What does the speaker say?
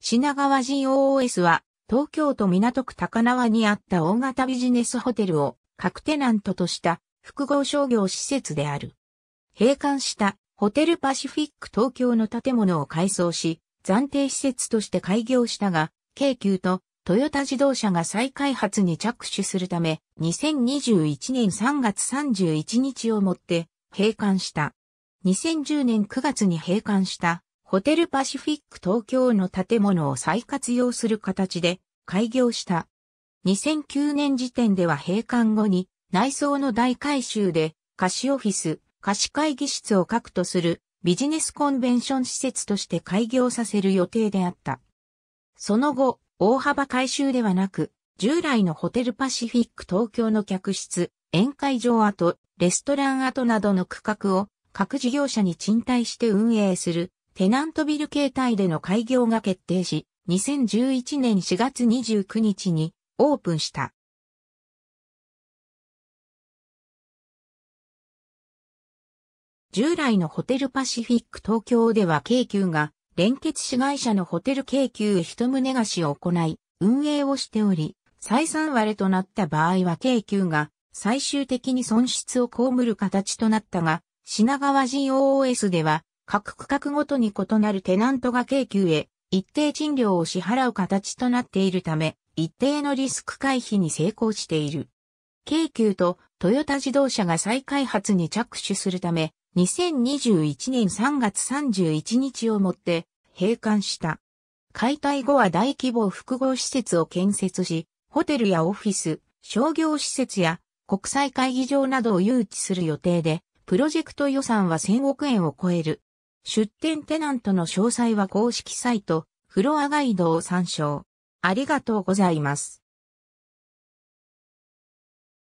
品川 GOOS は、東京都港区高輪にあった大型ビジネスホテルを、各テナントとした複合商業施設である。閉館したホテルパシフィック東京の建物を改装し、暫定施設として開業したが、京急とトヨタ自動車が再開発に着手するため、2021年3月31日をもって閉館した。2010年9月に閉館したホテルパシフィック東京の建物を再活用する形で開業した。2009年時点では閉館後に内装の大改修で貸しオフィス、貸し会議室を核とするビジネスコンベンション施設として開業させる予定であった。その後、大幅改修ではなく、従来のホテルパシフィック東京の客室、宴会場跡、レストラン跡などの区画を各事業者に賃貸して運営するテナントビル形態での開業が決定し、2011年4月29日にオープンした。従来のホテルパシフィック東京では京急が連結市会社のホテル京急一棟貸しを行い、運営をしており、採算割れとなった場合は京急が最終的に損失を被る形となったが、品川 GOS では各区画ごとに異なるテナントが京急へ一定賃料を支払う形となっているため、一定のリスク回避に成功している。京急とトヨタ自動車が再開発に着手するため、2021年3月31日をもって閉館した。解体後は大規模複合施設を建設し、ホテルやオフィス、商業施設や国際会議場などを誘致する予定で、プロジェクト予算は1000億円を超える。出店テナントの詳細は公式サイト、フロアガイドを参照。ありがとうございます。